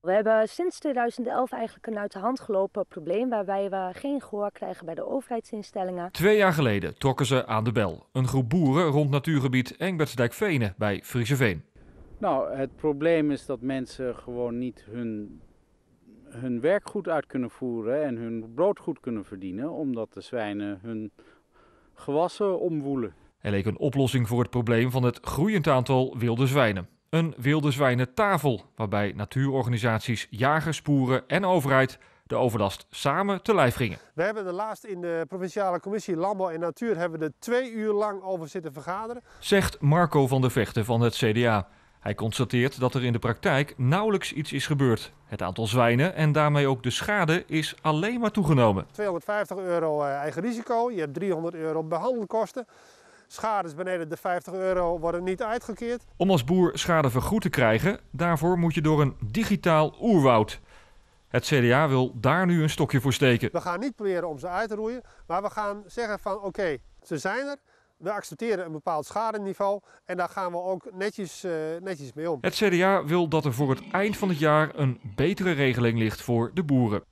We hebben sinds 2011 eigenlijk een uit de hand gelopen probleem waarbij we geen gehoor krijgen bij de overheidsinstellingen. Twee jaar geleden trokken ze aan de bel. Een groep boeren rond natuurgebied Engbertsdijk-Venen bij Friese Veen. Nou, het probleem is dat mensen gewoon niet hun, hun werk goed uit kunnen voeren en hun brood goed kunnen verdienen, omdat de zwijnen hun gewassen omwoelen. Er leek een oplossing voor het probleem van het groeiend aantal wilde zwijnen. Een wilde tafel, waarbij natuurorganisaties, boeren en overheid de overlast samen te lijf gingen. We hebben de laatste in de provinciale commissie Landbouw en Natuur hebben we er twee uur lang over zitten vergaderen. Zegt Marco van der Vechten van het CDA. Hij constateert dat er in de praktijk nauwelijks iets is gebeurd. Het aantal zwijnen en daarmee ook de schade is alleen maar toegenomen. 250 euro eh, eigen risico, je hebt 300 euro behandelkosten. Schades beneden de 50 euro worden niet uitgekeerd. Om als boer schade vergoed te krijgen, daarvoor moet je door een digitaal oerwoud. Het CDA wil daar nu een stokje voor steken. We gaan niet proberen om ze uit te roeien, maar we gaan zeggen van oké, ze zijn er. We accepteren een bepaald schadeniveau en daar gaan we ook netjes, eh, netjes mee om. Het CDA wil dat er voor het eind van het jaar een betere regeling ligt voor de boeren.